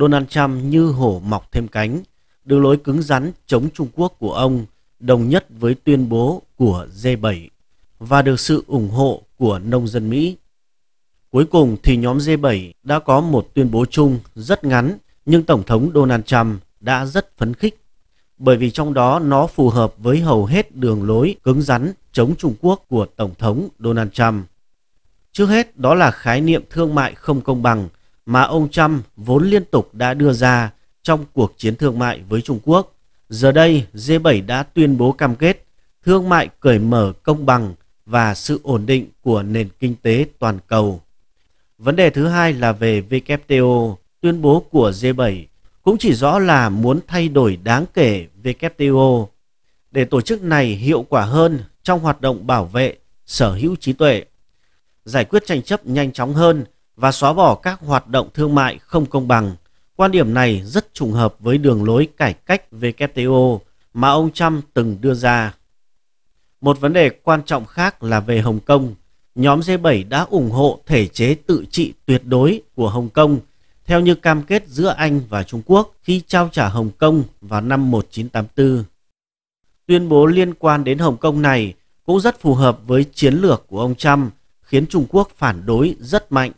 Donald Trump như hổ mọc thêm cánh. Đường lối cứng rắn chống Trung Quốc của ông đồng nhất với tuyên bố của G7 và được sự ủng hộ của nông dân Mỹ. Cuối cùng thì nhóm G7 đã có một tuyên bố chung rất ngắn nhưng Tổng thống Donald Trump đã rất phấn khích bởi vì trong đó nó phù hợp với hầu hết đường lối cứng rắn chống Trung Quốc của Tổng thống Donald Trump. Trước hết đó là khái niệm thương mại không công bằng – mà ông Trump vốn liên tục đã đưa ra trong cuộc chiến thương mại với Trung Quốc. Giờ đây, G7 đã tuyên bố cam kết thương mại cởi mở công bằng và sự ổn định của nền kinh tế toàn cầu. Vấn đề thứ hai là về WTO. Tuyên bố của G7 cũng chỉ rõ là muốn thay đổi đáng kể WTO để tổ chức này hiệu quả hơn trong hoạt động bảo vệ sở hữu trí tuệ, giải quyết tranh chấp nhanh chóng hơn và xóa bỏ các hoạt động thương mại không công bằng. Quan điểm này rất trùng hợp với đường lối cải cách WTO mà ông Trump từng đưa ra. Một vấn đề quan trọng khác là về Hồng Kông. Nhóm G7 đã ủng hộ thể chế tự trị tuyệt đối của Hồng Kông theo như cam kết giữa Anh và Trung Quốc khi trao trả Hồng Kông vào năm 1984. Tuyên bố liên quan đến Hồng Kông này cũng rất phù hợp với chiến lược của ông Trump, khiến Trung Quốc phản đối rất mạnh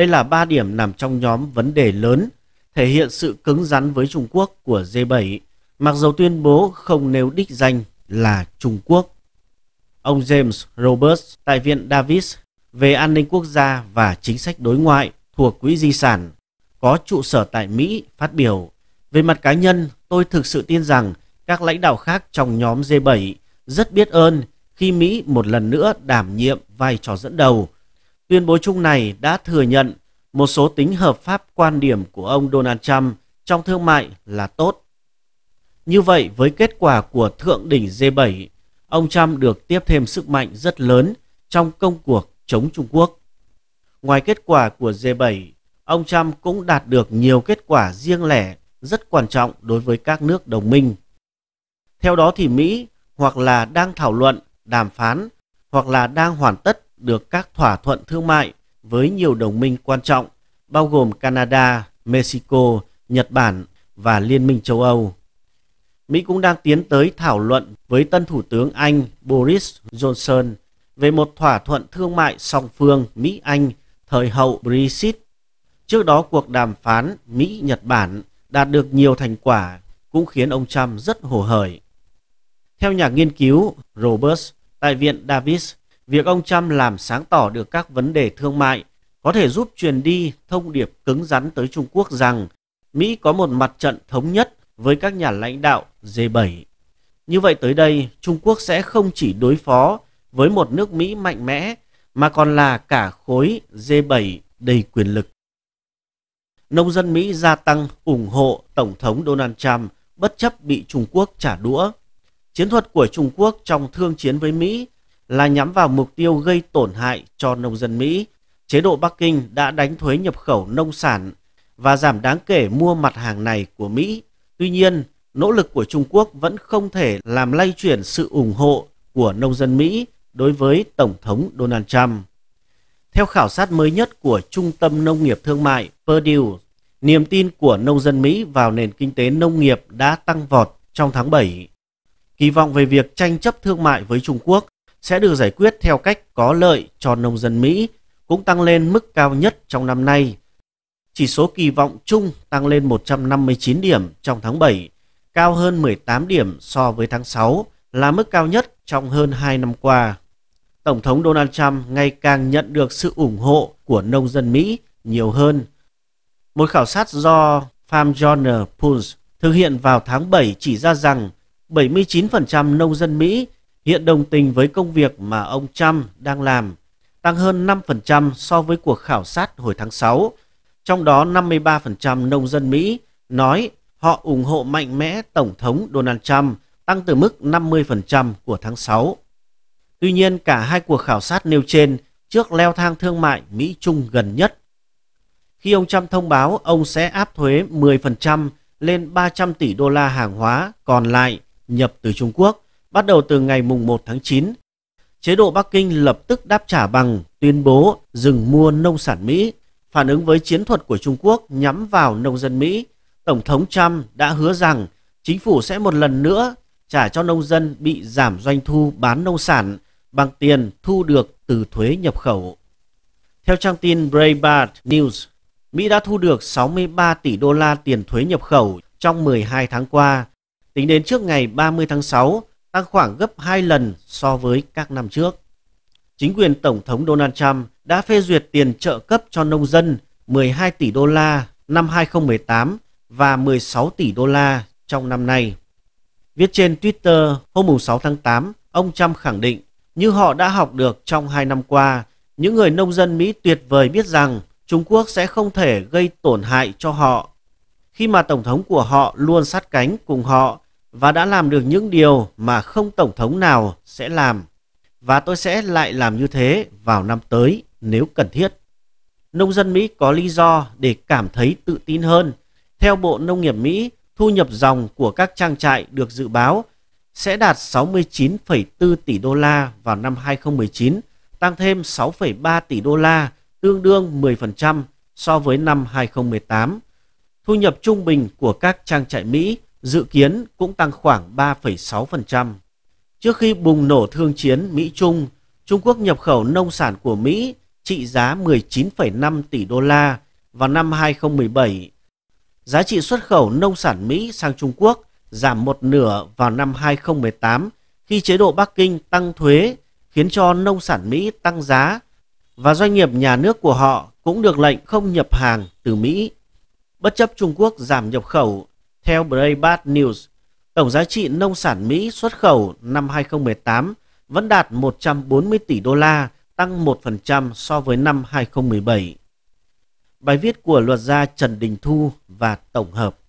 đây là ba điểm nằm trong nhóm vấn đề lớn, thể hiện sự cứng rắn với Trung Quốc của G7, mặc dù tuyên bố không nêu đích danh là Trung Quốc. Ông James Roberts tại Viện Davis về an ninh quốc gia và chính sách đối ngoại thuộc Quỹ Di sản có trụ sở tại Mỹ phát biểu Về mặt cá nhân, tôi thực sự tin rằng các lãnh đạo khác trong nhóm G7 rất biết ơn khi Mỹ một lần nữa đảm nhiệm vai trò dẫn đầu Tuyên bố chung này đã thừa nhận một số tính hợp pháp quan điểm của ông Donald Trump trong thương mại là tốt. Như vậy, với kết quả của thượng đỉnh G7, ông Trump được tiếp thêm sức mạnh rất lớn trong công cuộc chống Trung Quốc. Ngoài kết quả của G7, ông Trump cũng đạt được nhiều kết quả riêng lẻ rất quan trọng đối với các nước đồng minh. Theo đó thì Mỹ hoặc là đang thảo luận, đàm phán hoặc là đang hoàn tất được các thỏa thuận thương mại với nhiều đồng minh quan trọng, bao gồm Canada, Mexico, Nhật Bản và Liên minh châu Âu. Mỹ cũng đang tiến tới thảo luận với tân Thủ tướng Anh Boris Johnson về một thỏa thuận thương mại song phương Mỹ-Anh thời hậu Brexit. Trước đó cuộc đàm phán Mỹ-Nhật Bản đạt được nhiều thành quả cũng khiến ông Trump rất hồ hởi. Theo nhà nghiên cứu Roberts tại Viện Davis, việc ông Trump làm sáng tỏ được các vấn đề thương mại có thể giúp truyền đi thông điệp cứng rắn tới Trung Quốc rằng Mỹ có một mặt trận thống nhất với các nhà lãnh đạo G7. Như vậy tới đây, Trung Quốc sẽ không chỉ đối phó với một nước Mỹ mạnh mẽ mà còn là cả khối G7 đầy quyền lực. Nông dân Mỹ gia tăng ủng hộ Tổng thống Donald Trump bất chấp bị Trung Quốc trả đũa. Chiến thuật của Trung Quốc trong thương chiến với Mỹ – là nhắm vào mục tiêu gây tổn hại cho nông dân Mỹ. Chế độ Bắc Kinh đã đánh thuế nhập khẩu nông sản và giảm đáng kể mua mặt hàng này của Mỹ. Tuy nhiên, nỗ lực của Trung Quốc vẫn không thể làm lay chuyển sự ủng hộ của nông dân Mỹ đối với Tổng thống Donald Trump. Theo khảo sát mới nhất của Trung tâm Nông nghiệp Thương mại Purdue, niềm tin của nông dân Mỹ vào nền kinh tế nông nghiệp đã tăng vọt trong tháng 7. Kỳ vọng về việc tranh chấp thương mại với Trung Quốc sẽ được giải quyết theo cách có lợi cho nông dân Mỹ, cũng tăng lên mức cao nhất trong năm nay. Chỉ số kỳ vọng chung tăng lên 159 điểm trong tháng 7, cao hơn 18 điểm so với tháng 6, là mức cao nhất trong hơn 2 năm qua. Tổng thống Donald Trump ngày càng nhận được sự ủng hộ của nông dân Mỹ nhiều hơn. Một khảo sát do Farm Journal Pulse thực hiện vào tháng 7 chỉ ra rằng 79% nông dân Mỹ hiện đồng tình với công việc mà ông Trump đang làm, tăng hơn 5% so với cuộc khảo sát hồi tháng 6. Trong đó 53% nông dân Mỹ nói họ ủng hộ mạnh mẽ Tổng thống Donald Trump, tăng từ mức 50% của tháng 6. Tuy nhiên, cả hai cuộc khảo sát nêu trên trước leo thang thương mại Mỹ-Trung gần nhất. Khi ông Trump thông báo ông sẽ áp thuế 10% lên 300 tỷ đô la hàng hóa còn lại nhập từ Trung Quốc – bắt đầu từ ngày mùng 1 tháng 9. Chế độ Bắc Kinh lập tức đáp trả bằng tuyên bố dừng mua nông sản Mỹ, phản ứng với chiến thuật của Trung Quốc nhắm vào nông dân Mỹ. Tổng thống Trump đã hứa rằng chính phủ sẽ một lần nữa trả cho nông dân bị giảm doanh thu bán nông sản bằng tiền thu được từ thuế nhập khẩu. Theo trang tin Breitbart News, Mỹ đã thu được 63 tỷ đô la tiền thuế nhập khẩu trong 12 tháng qua. Tính đến trước ngày 30 tháng 6, tăng khoảng gấp 2 lần so với các năm trước. Chính quyền Tổng thống Donald Trump đã phê duyệt tiền trợ cấp cho nông dân 12 tỷ đô la năm 2018 và 16 tỷ đô la trong năm nay. Viết trên Twitter hôm 6 tháng 8, ông Trump khẳng định như họ đã học được trong hai năm qua, những người nông dân Mỹ tuyệt vời biết rằng Trung Quốc sẽ không thể gây tổn hại cho họ. Khi mà Tổng thống của họ luôn sát cánh cùng họ và đã làm được những điều mà không tổng thống nào sẽ làm và tôi sẽ lại làm như thế vào năm tới nếu cần thiết. Nông dân Mỹ có lý do để cảm thấy tự tin hơn. Theo Bộ Nông nghiệp Mỹ, thu nhập dòng của các trang trại được dự báo sẽ đạt 69,4 tỷ đô la vào năm 2019, tăng thêm 6,3 tỷ đô la, tương đương 10% so với năm 2018. Thu nhập trung bình của các trang trại Mỹ dự kiến cũng tăng khoảng 3,6%. Trước khi bùng nổ thương chiến Mỹ-Trung, Trung Quốc nhập khẩu nông sản của Mỹ trị giá 19,5 tỷ đô la vào năm 2017. Giá trị xuất khẩu nông sản Mỹ sang Trung Quốc giảm một nửa vào năm 2018 khi chế độ Bắc Kinh tăng thuế khiến cho nông sản Mỹ tăng giá và doanh nghiệp nhà nước của họ cũng được lệnh không nhập hàng từ Mỹ. Bất chấp Trung Quốc giảm nhập khẩu, theo Breitbart News, tổng giá trị nông sản Mỹ xuất khẩu năm 2018 vẫn đạt 140 tỷ đô la, tăng 1% so với năm 2017. Bài viết của luật gia Trần Đình Thu và tổng hợp